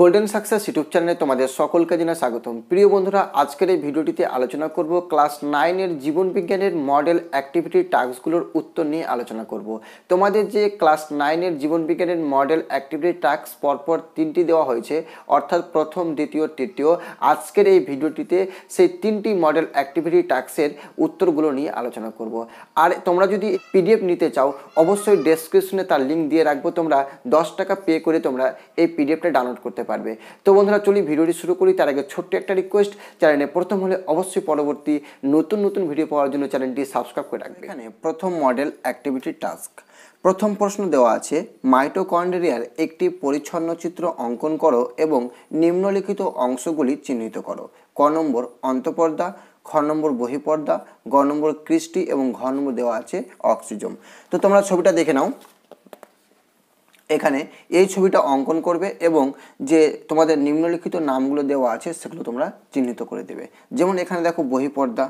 golden success YouTube চ্যানেলে তোমাদের সকলকে জানা স্বাগতম প্রিয় বন্ধুরা আজকের এই ভিডিওটিতে আলোচনা করব ক্লাস নাইনের জীবনবিজ্ঞানের মডেল অ্যাক্টিভিটি টাস্কগুলোর উত্তর নিয়ে আলোচনা করব তোমাদের যে ক্লাস নাইনের জীবনবিজ্ঞানের মডেল অ্যাক্টিভিটি টাস্ক পরপর তিনটি দেওয়া হয়েছে অর্থাৎ প্রথম দ্বিতীয় তৃতীয় আজকের এই ভিডিওটিতে সেই তিনটি মডেল অ্যাক্টিভিটি টাস্কের উত্তরগুলো নিয়ে আলোচনা করব আর তোমরা যদি পিডিএফ নিতে চাও অবশ্যই ডেসক্রিপশনে তার লিঙ্ক দিয়ে রাখবো তোমরা দশ টাকা পে করে তোমরা এই পিডিএফটা ডাউনলোড করতে করতে পারবে তো বন্ধুরা চলি ভিডিওটি শুরু করি তার আগে ছোট্ট একটা রিকোয়েস্ট চ্যানেলে প্রথম হলে অবশ্যই পরবর্তী নতুন নতুন ভিডিও পাওয়ার জন্য চ্যানেলটি সাবস্ক্রাইব করে রাখবে এখানে প্রথম মডেল অ্যাক্টিভিটি টাস্ক প্রথম প্রশ্ন দেওয়া আছে মাইটোকন্ড্রিয়ার একটি পরিচ্ছন্ন চিত্র অঙ্কন করো এবং নিম্নলিখিত অংশগুলি চিহ্নিত করো ক নম্বর অন্তপর্দা খ নম্বর বহিপর্দা গ নম্বর কৃষ্টি এবং ঘ নম্বর দেওয়া আছে অক্সিজম তো তোমরা ছবিটা দেখে নাও এখানে এই ছবিটা অঙ্কন করবে এবং যে তোমাদের নিম্নলিখিত নামগুলো দেওয়া আছে সেগুলো তোমরা চিহ্নিত করে দেবে যেমন এখানে দেখো বহিপর্দা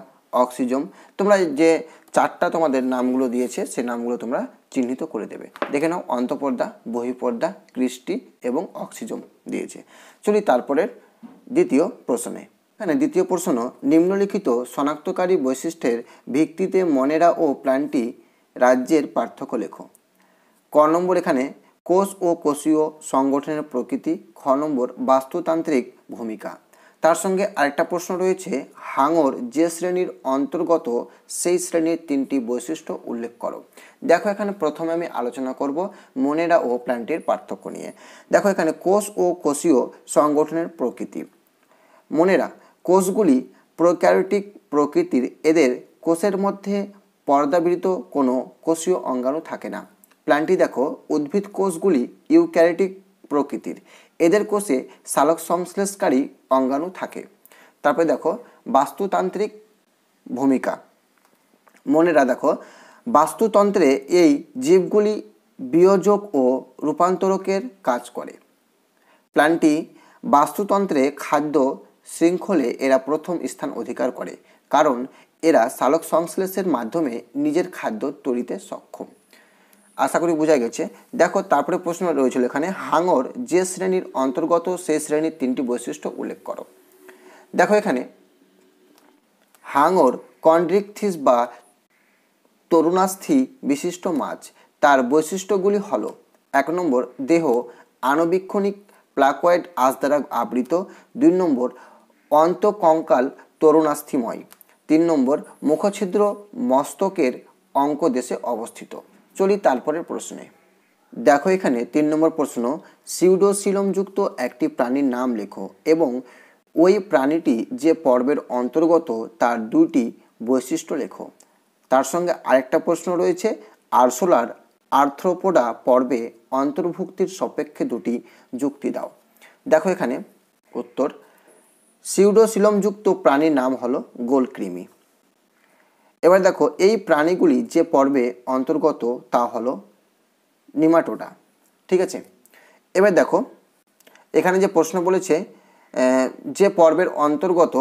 অক্সিজম তোমরা যে চারটা তোমাদের নামগুলো দিয়েছে সে নামগুলো তোমরা চিহ্নিত করে দেবে দেখে নাও অন্তপর্দা বহিপর্দা কৃষ্টি এবং অক্সিজম দিয়েছে চলি তারপরের দ্বিতীয় প্রশ্নে এখানে দ্বিতীয় প্রশ্ন নিম্নলিখিত শনাক্তকারী বৈশিষ্ট্যের ভিত্তিতে মনেরা ও প্ল্যান্টি রাজ্যের পার্থক্য লেখো ক নম্বর এখানে কোষ ও কোষীয় সংগঠনের প্রকৃতি খ নম্বর বাস্তুতান্ত্রিক ভূমিকা তার সঙ্গে আরেকটা প্রশ্ন রয়েছে হাঙর যে শ্রেণীর অন্তর্গত সেই শ্রেণীর তিনটি বৈশিষ্ট্য উল্লেখ করো দেখো এখানে প্রথমে আমি আলোচনা করব মনেরা ও প্ল্যান্টের পার্থক্য নিয়ে দেখো এখানে কোষ ও কোষীয় সংগঠনের প্রকৃতি মনেরা কোষগুলি প্রোক্যারিটিক প্রকৃতির এদের কোষের মধ্যে পর্দাবৃত কোনো কোষীয় অঙ্গাণু থাকে না প্ল্যান্টটি দেখো উদ্ভিদ কোষগুলি ইউক্যারিটিক প্রকৃতির এদের কোষে সালক সংশ্লেষকারী অঙ্গাণু থাকে তারপরে দেখো বাস্তুতান্ত্রিক ভূমিকা মনেরা দেখো বাস্তুতন্ত্রে এই জীবগুলি বিয়োজক ও রূপান্তরকের কাজ করে প্ল্যান্টটি বাস্তুতন্ত্রে খাদ্য শৃঙ্খলে এরা প্রথম স্থান অধিকার করে কারণ এরা সালক সংশ্লেষের মাধ্যমে নিজের খাদ্য তৈরিতে সক্ষম আশা করি বোঝা গেছে দেখো তারপরে প্রশ্ন রয়েছিল এখানে হাঙর যে শ্রেণীর অন্তর্গত সেই শ্রেণীর তিনটি বৈশিষ্ট্য উল্লেখ করো দেখো এখানে হাঙর কন্ড্রিকথিস বা তরুণাস্থি বিশিষ্ট মাছ তার বৈশিষ্ট্যগুলি হলো এক নম্বর দেহ আণবীক্ষণিক প্লাকোয়েড আঁশ দ্বারা আবৃত দুই নম্বর অন্তকঙ্কাল তরুণাস্থিময় তিন নম্বর মুখছিদ্র মস্তকের অঙ্ক দেশে অবস্থিত চলি তারপরের প্রশ্নে দেখো এখানে তিন নম্বর প্রশ্ন সিউডোসিলমযুক্ত একটি প্রাণীর নাম লেখো এবং ওই প্রাণীটি যে পর্বের অন্তর্গত তার দুটি বৈশিষ্ট্য লেখো তার সঙ্গে আরেকটা প্রশ্ন রয়েছে আর্সোলার আর্থ্রোপোডা পর্বে অন্তর্ভুক্তির সপেক্ষে দুটি যুক্তি দাও দেখো এখানে উত্তর সিউডোসিলমযুক্ত প্রাণীর নাম হলো গোলক্রিমি এবার দেখো এই প্রাণীগুলি যে পর্বে অন্তর্গত তা হলো নিমাটোডা ঠিক আছে এবার দেখো এখানে যে প্রশ্ন বলেছে যে পর্বের অন্তর্গত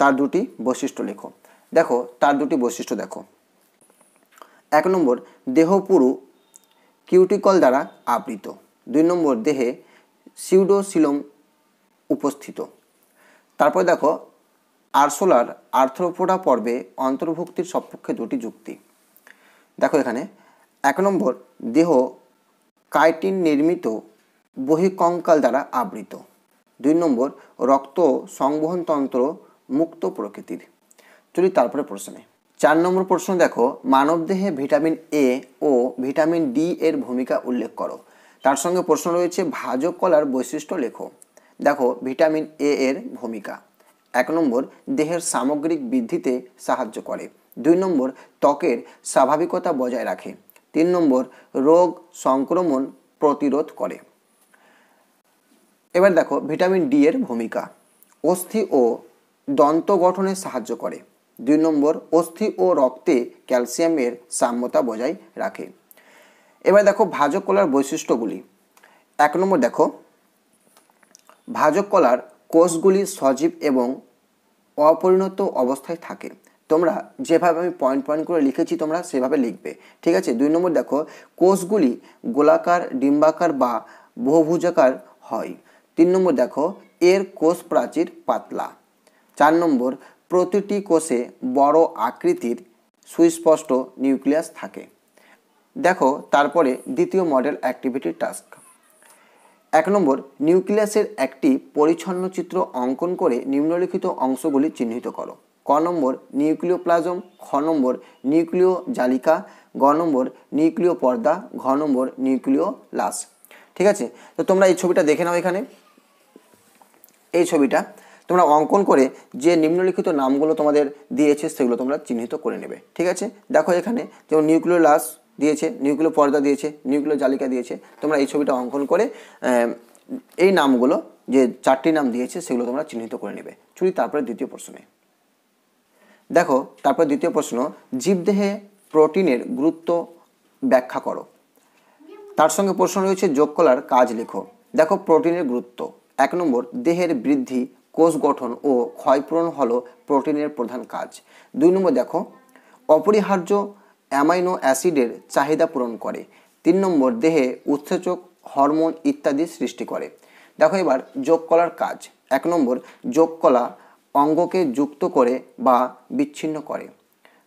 তার দুটি বৈশিষ্ট্য লেখো দেখো তার দুটি বৈশিষ্ট্য দেখো এক নম্বর দেহ পুরু কিউটিকল দ্বারা আবৃত দুই নম্বর দেহে সিউডোসিলম উপস্থিত তারপর দেখো আরসোলার আর্থ্রোপোডা পর্বে অন্তর্ভুক্তির সপক্ষে দুটি যুক্তি দেখো এখানে এক নম্বর দেহ কাইটিন নির্মিত বহিকঙ্কাল দ্বারা আবৃত দুই নম্বর রক্ত সংবহনতন্ত্র মুক্ত প্রকৃতির চলি তারপরে প্রশ্নে চার নম্বর প্রশ্ন দেখো মানবদেহে ভিটামিন এ ও ভিটামিন ডি এর ভূমিকা উল্লেখ করো তার সঙ্গে প্রশ্ন রয়েছে ভাজক কলার বৈশিষ্ট্য লেখো দেখো ভিটামিন এ এর ভূমিকা এক নম্বর দেহের সামগ্রিক বৃদ্ধিতে সাহায্য করে দুই নম্বর ত্বকের স্বাভাবিকতা বজায় রাখে তিন নম্বর রোগ সংক্রমণ প্রতিরোধ করে এবার দেখো ভিটামিন ডি এর ভূমিকা অস্থি ও দন্ত গঠনে সাহায্য করে দুই নম্বর অস্থি ও রক্তে ক্যালসিয়ামের সাম্যতা বজায় রাখে এবার দেখো ভাজক কলার বৈশিষ্ট্যগুলি এক নম্বর দেখো ভাজক কলার কোষগুলি সজীব এবং অপরিণত অবস্থায় থাকে তোমরা যেভাবে আমি পয়েন্ট পয়েন্ট করে লিখেছি তোমরা সেভাবে লিখবে ঠিক আছে দুই নম্বর দেখো কোষগুলি গোলাকার ডিম্বাকার বা বহুভুজাকার হয় তিন নম্বর দেখো এর কোষ প্রাচীর পাতলা চার নম্বর প্রতিটি কোষে বড় আকৃতির সুস্পষ্ট নিউক্লিয়াস থাকে দেখো তারপরে দ্বিতীয় মডেল অ্যাক্টিভিটি টাস্ক এক নম্বর নিউক্লিয়াসের একটি পরিচ্ছন্ন চিত্র অঙ্কন করে নিম্নলিখিত অংশগুলি চিহ্নিত করো ক নম্বর নিউক্লিয় প্লাজম খ নম্বর নিউক্লিয় জালিকা গ নম্বর নিউক্লিয় পর্দা ঘ নম্বর নিউক্লিয় লাস ঠিক আছে তো তোমরা এই ছবিটা দেখে নাও এখানে এই ছবিটা তোমরা অঙ্কন করে যে নিম্নলিখিত নামগুলো তোমাদের দিয়েছে সেগুলো তোমরা চিহ্নিত করে নেবে ঠিক আছে দেখো এখানে যেমন নিউক্লিয় লাস দিয়েছে নিউক্লিয় পর্দা দিয়েছে নিউক্লিয় জালিকা দিয়েছে তোমরা এই ছবিটা অঙ্কন করে এই নামগুলো যে চারটি নাম দিয়েছে সেগুলো তোমরা চিহ্নিত করে নেবে চুরি তারপরে দ্বিতীয় প্রশ্নে দেখো তারপর দ্বিতীয় প্রশ্ন জীবদেহে প্রোটিনের গুরুত্ব ব্যাখ্যা করো তার সঙ্গে প্রশ্ন রয়েছে যোগ করার কাজ লেখো দেখো প্রোটিনের গুরুত্ব এক নম্বর দেহের বৃদ্ধি কোষ গঠন ও ক্ষয়পূরণ হলো প্রোটিনের প্রধান কাজ দুই নম্বর দেখো অপরিহার্য অ্যামাইনো অ্যাসিডের চাহিদা পূরণ করে তিন নম্বর দেহে উৎসেচক হরমোন ইত্যাদি সৃষ্টি করে দেখো এবার যোগ কলার কাজ এক নম্বর যোগ কলা অঙ্গকে যুক্ত করে বা বিচ্ছিন্ন করে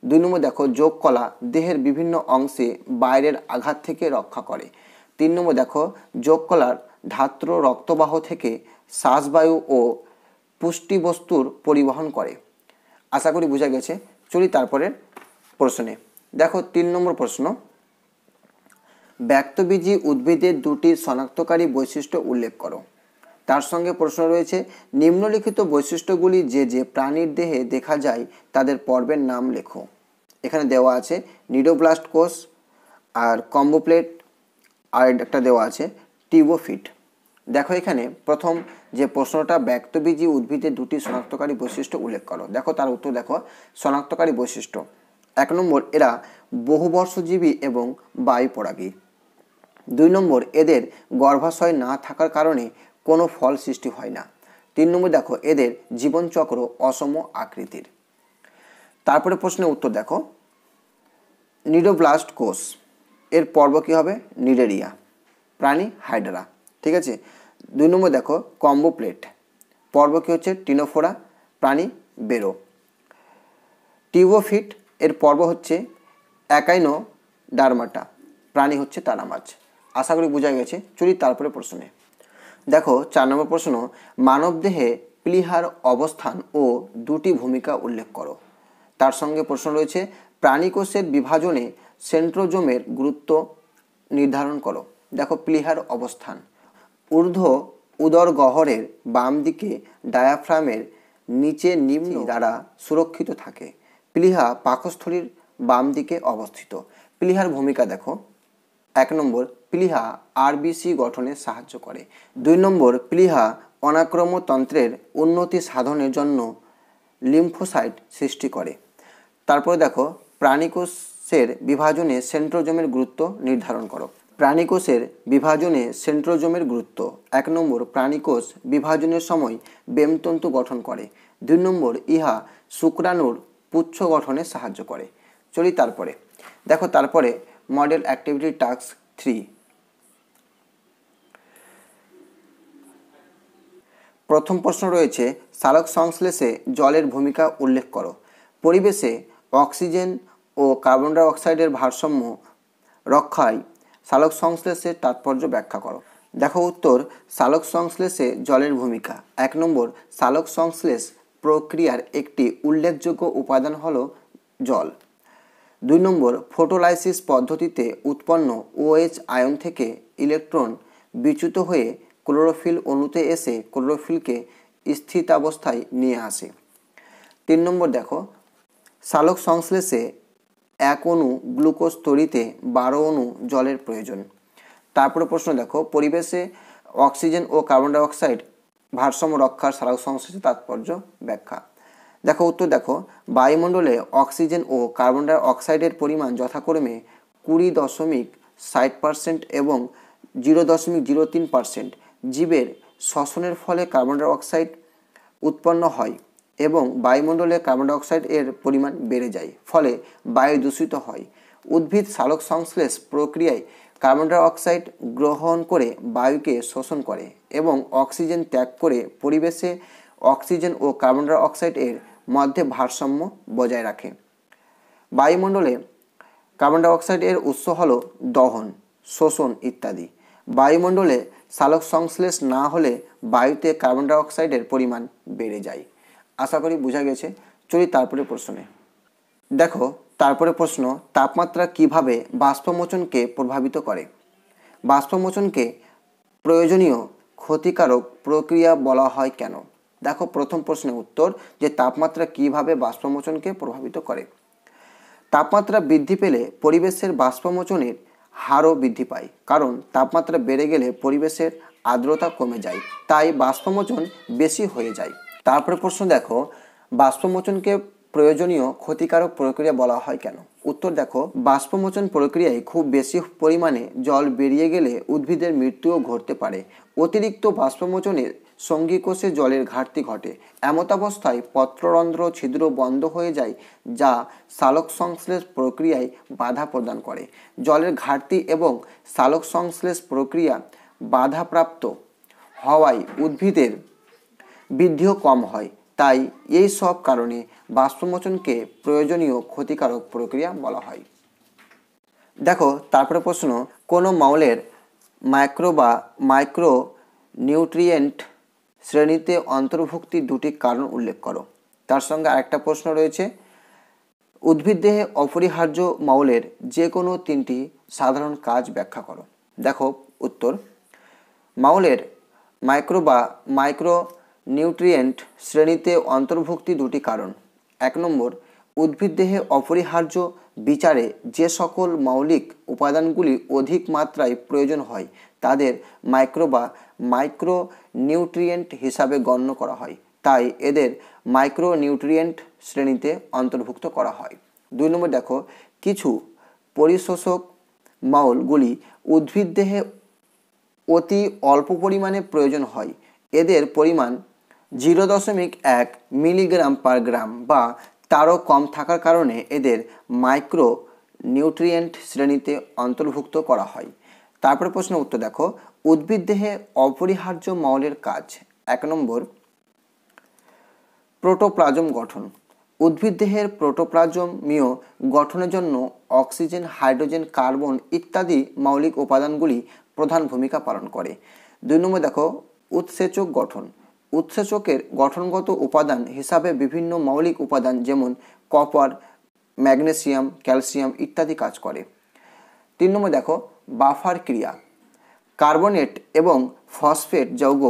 দুই নম্বর দেখো যোগ কলা দেহের বিভিন্ন অংশে বাইরের আঘাত থেকে রক্ষা করে তিন নম্বর দেখো যোগ কলার ধাত্র রক্তবাহ থেকে শ্বাসবায়ু ও পুষ্টিবস্তুর পরিবহন করে আশা করি বোঝা গেছে চলি তারপরের প্রশ্নে দেখো তিন নম্বর প্রশ্ন ব্যক্তবীজী উদ্ভিদের দুটি শনাক্তকারী বৈশিষ্ট্য উল্লেখ করো তার সঙ্গে প্রশ্ন রয়েছে নিম্নলিখিত বৈশিষ্ট্যগুলি যে যে প্রাণীর দেহে দেখা যায় তাদের পর্বের নাম লেখো এখানে দেওয়া আছে নিডোব্লাস্ট কোষ আর কম্বোপ্লেট আর একটা দেওয়া আছে টিবোফিট দেখো এখানে প্রথম যে প্রশ্নটা ব্যক্তবীজী উদ্ভিদের দুটি শনাক্তকারী বৈশিষ্ট্য উল্লেখ করো দেখো তার উত্তর দেখো শনাক্তকারী বৈশিষ্ট্য এক নম্বর এরা বহুবর্ষজীবী এবং বায়ুপরাগী দুই নম্বর এদের গর্ভাশয় না থাকার কারণে কোনো ফল সৃষ্টি হয় না তিন নম্বর দেখো এদের জীবনচক্র অসম আকৃতির তারপরে প্রশ্নের উত্তর দেখো নিডোব্লাস্ট কোষ এর পর্ব কী হবে নিডেরিয়া প্রাণী হাইড্রা ঠিক আছে দুই নম্বর দেখো কম্বো প্লেট পর্ব কী হচ্ছে টিনোফোরা প্রাণী বেরো টিউবোফিট এর পর্ব হচ্ছে একাইনো ডারমাটা প্রাণী হচ্ছে তারা মাছ আশা করি বোঝা গেছে চুরি তারপরে প্রশ্নে দেখো চার নম্বর প্রশ্ন মানবদেহে প্লিহার অবস্থান ও দুটি ভূমিকা উল্লেখ করো তার সঙ্গে প্রশ্ন রয়েছে প্রাণীকোষের বিভাজনে সেন্ট্রোজোমের গুরুত্ব নির্ধারণ করো দেখো প্লিহার অবস্থান ঊর্ধ্ব উদর গহ্বরের বাম দিকে ডায়াফ্রামের নিচে নিম্ন দ্বারা সুরক্ষিত থাকে প্লীহা পাকস্থলীর বাম দিকে অবস্থিত প্লীহার ভূমিকা দেখো এক নম্বর প্লীহা আরবিসি গঠনে সাহায্য করে দুই নম্বর প্লিহা অনাক্রমতন্ত্রের উন্নতি সাধনের জন্য লিম্ফোসাইট সৃষ্টি করে তারপরে দেখো প্রাণীকোষের বিভাজনে সেন্ট্রোজোমের গুরুত্ব নির্ধারণ করো প্রাণীকোষের বিভাজনে সেন্ট্রোজোমের গুরুত্ব এক নম্বর প্রাণীকোষ বিভাজনের সময় বেমতন্তু গঠন করে দুই নম্বর ইহা শুক্রাণুর পুচ্ছ গঠনে সাহায্য করে চলি তারপরে দেখো তারপরে মডেল অ্যাক্টিভিটি টাস্ক থ্রি প্রথম প্রশ্ন রয়েছে সালক সংশ্লেষে জলের ভূমিকা উল্লেখ করো পরিবেশে অক্সিজেন ও কার্বন ডাইঅক্সাইডের ভারসাম্য রক্ষায় সালক সংশ্লেষের তাৎপর্য ব্যাখ্যা করো দেখো উত্তর সালক সংশ্লেষে জলের ভূমিকা এক নম্বর সালক সংশ্লেষ প্রক্রিয়ার একটি উল্লেখযোগ্য উপাদান হল জল দুই নম্বর ফোটোলাইসিস পদ্ধতিতে উৎপন্ন ওএইচ আয়ন থেকে ইলেকট্রন বিচ্যুত হয়ে ক্লোরোফিল অণুতে এসে ক্লোরোফিলকে স্থিতাবস্থায় নিয়ে আসে তিন নম্বর দেখো সালোক সংশ্লেষে এক অণু গ্লুকোজ তৈরিতে বারো অণু জলের প্রয়োজন তারপরে প্রশ্ন দেখো পরিবেশে অক্সিজেন ও কার্বন ডাইঅক্সাইড ভারসাম্য রক্ষার সারাও সংশ্লিষ্ট তাৎপর্য ব্যাখ্যা দেখো উত্তর দেখো বায়ুমণ্ডলে অক্সিজেন ও কার্বন ডাই অক্সাইডের পরিমাণ যথাক্রমে কুড়ি দশমিক ষাট পার্সেন্ট এবং জিরো দশমিক জিরো তিন পার্সেন্ট জীবের শ্বসনের ফলে কার্বন ডাই অক্সাইড উৎপন্ন হয় এবং বায়ুমণ্ডলে কার্বন ডাইঅক্সাইড এর পরিমাণ বেড়ে যায় ফলে বায়ু দূষিত হয় উদ্ভিদ সালোক সংশ্লেষ প্রক্রিয়ায় কার্বন ডাইঅক্সাইড গ্রহণ করে বায়ুকে শোষণ করে এবং অক্সিজেন ত্যাগ করে পরিবেশে অক্সিজেন ও কার্বন ডাইঅক্সাইডের মধ্যে ভারসাম্য বজায় রাখে বায়ুমণ্ডলে কার্বন ডাইঅক্সাইডের উৎস হল দহন শোষণ ইত্যাদি বায়ুমণ্ডলে সালক সংশ্লেষ না হলে বায়ুতে কার্বন ডাইঅক্সাইডের পরিমাণ বেড়ে যায় আশা করি বোঝা গেছে চলি তারপরে প্রশ্নে দেখো তারপরে প্রশ্ন তাপমাত্রা কিভাবে বাষ্পমোচনকে প্রভাবিত করে বাষ্পমোচনকে প্রয়োজনীয় ক্ষতিকারক প্রক্রিয়া বলা হয় কেন দেখো প্রথম প্রশ্নের উত্তর যে তাপমাত্রা কিভাবে বাষ্পমোচনকে প্রভাবিত করে তাপমাত্রা বৃদ্ধি পেলে পরিবেশের বাষ্পমোচনের হারও বৃদ্ধি পায় কারণ তাপমাত্রা বেড়ে গেলে পরিবেশের আর্দ্রতা কমে যায় তাই বাষ্পমোচন বেশি হয়ে যায় তারপরে প্রশ্ন দেখো বাষ্পমোচনকে প্রয়োজনীয় ক্ষতিকারক প্রক্রিয়া বলা হয় কেন উত্তর দেখো বাষ্পমোচন প্রক্রিয়ায় খুব বেশি পরিমাণে জল বেরিয়ে গেলে উদ্ভিদের মৃত্যুও ঘটতে পারে অতিরিক্ত বাষ্পমোচনে সঙ্গী কোষে জলের ঘাটতি ঘটে এমতাবস্থায় পত্ররন্ধ্র ছিদ্র বন্ধ হয়ে যায় যা সালক সংশ্লেষ প্রক্রিয়ায় বাধা প্রদান করে জলের ঘাটতি এবং সালক সংশ্লেষ প্রক্রিয়া বাধাপ্রাপ্ত হওয়ায় উদ্ভিদের বৃদ্ধিও কম হয় তাই এই সব কারণে বাষ্পমোচনকে প্রয়োজনীয় ক্ষতিকারক প্রক্রিয়া বলা হয় দেখো তারপরে প্রশ্ন কোনো মাউলের মাইক্রো বা মাইক্রো নিউট্রিয়েন্ট শ্রেণীতে অন্তর্ভুক্তি দুটি কারণ উল্লেখ করো তার সঙ্গে আরেকটা প্রশ্ন রয়েছে উদ্ভিদ দেহে অপরিহার্য মাউলের যে কোনো তিনটি সাধারণ কাজ ব্যাখ্যা করো দেখো উত্তর মাউলের মাইক্রো বা মাইক্রো নিউট্রিয়েন্ট শ্রেণীতে অন্তর্ভুক্তি দুটি কারণ এক নম্বর উদ্ভিদদেহে অপরিহার্য বিচারে যে সকল মৌলিক উপাদানগুলি অধিক মাত্রায় প্রয়োজন হয় তাদের মাইক্রো বা মাইক্রো নিউট্রিয়েন্ট হিসাবে গণ্য করা হয় তাই এদের মাইক্রো নিউট্রিয়েন্ট শ্রেণীতে অন্তর্ভুক্ত করা হয় দুই নম্বর দেখো কিছু পরিশোষক মৌলগুলি উদ্ভিদদেহে অতি অল্প পরিমাণে প্রয়োজন হয় এদের পরিমাণ জিরো দশমিক এক মিলিগ্রাম পার গ্রাম বা তারও কম থাকার কারণে এদের মাইক্রো নিউট্রিয়েন্ট শ্রেণীতে অন্তর্ভুক্ত করা হয় তারপরে প্রশ্ন উত্তর দেখো উদ্ভিদ দেহে অপরিহার্য মৌলের কাজ এক নম্বর প্রোটোপ্লাজম গঠন উদ্ভিদ দেহের প্রোটোপ্লাজমীয় গঠনের জন্য অক্সিজেন হাইড্রোজেন কার্বন ইত্যাদি মৌলিক উপাদানগুলি প্রধান ভূমিকা পালন করে দুই নম্বর দেখো উৎসেচক গঠন উৎসেচকের গঠনগত উপাদান হিসাবে বিভিন্ন মৌলিক উপাদান যেমন কপার ম্যাগনেসিয়াম ক্যালসিয়াম ইত্যাদি কাজ করে তিন নম্বর দেখো বাফার ক্রিয়া কার্বনেট এবং ফসফেট যৌগ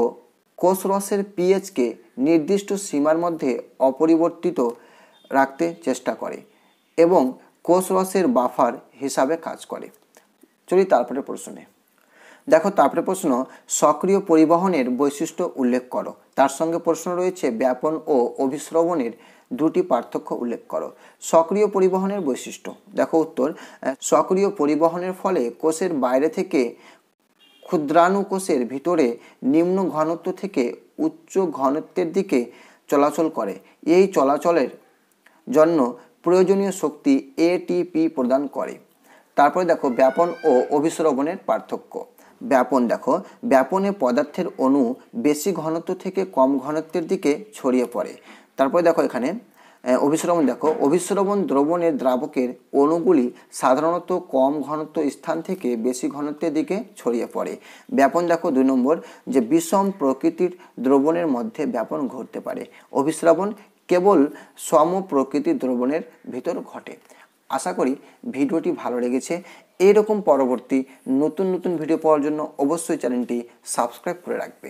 কোষরসের পিএইচকে নির্দিষ্ট সীমার মধ্যে অপরিবর্তিত রাখতে চেষ্টা করে এবং কোষরসের বাফার হিসাবে কাজ করে চলি তারপরে প্রশ্নে দেখো তারপরে প্রশ্ন সক্রিয় পরিবহনের বৈশিষ্ট্য উল্লেখ করো তার সঙ্গে প্রশ্ন রয়েছে ব্যাপন ও অভিশ্রবণের দুটি পার্থক্য উল্লেখ করো সক্রিয় পরিবহনের বৈশিষ্ট্য দেখো উত্তর সক্রিয় পরিবহনের ফলে কোষের বাইরে থেকে ক্ষুদ্রাণু কোষের ভিতরে নিম্ন ঘনত্ব থেকে উচ্চ ঘনত্বের দিকে চলাচল করে এই চলাচলের জন্য প্রয়োজনীয় শক্তি এটিপি প্রদান করে তারপরে দেখো ব্যাপন ও অভিশ্রবণের পার্থক্য ব্যাপন দেখো ব্যাপনে পদার্থের অণু বেশি ঘনত্ব থেকে কম ঘনত্বের দিকে ছড়িয়ে পড়ে তারপরে দেখো এখানে অভিশ্রবণ দেখো অভিশ্রবণ দ্রবণের দ্রাবকের অণুগুলি সাধারণত কম ঘনত্ব স্থান থেকে বেশি ঘনত্বের দিকে ছড়িয়ে পড়ে ব্যাপন দেখো দুই নম্বর যে বিষম প্রকৃতির দ্রবণের মধ্যে ব্যাপন ঘটতে পারে অভিশ্রবণ কেবল সম প্রকৃতির দ্রবণের ভিতর ঘটে আশা করি ভিডিওটি ভালো লেগেছে এরকম পরবর্তী নতুন নতুন ভিডিও পাওয়ার জন্য অবশ্যই চ্যানেলটি সাবস্ক্রাইব করে রাখবে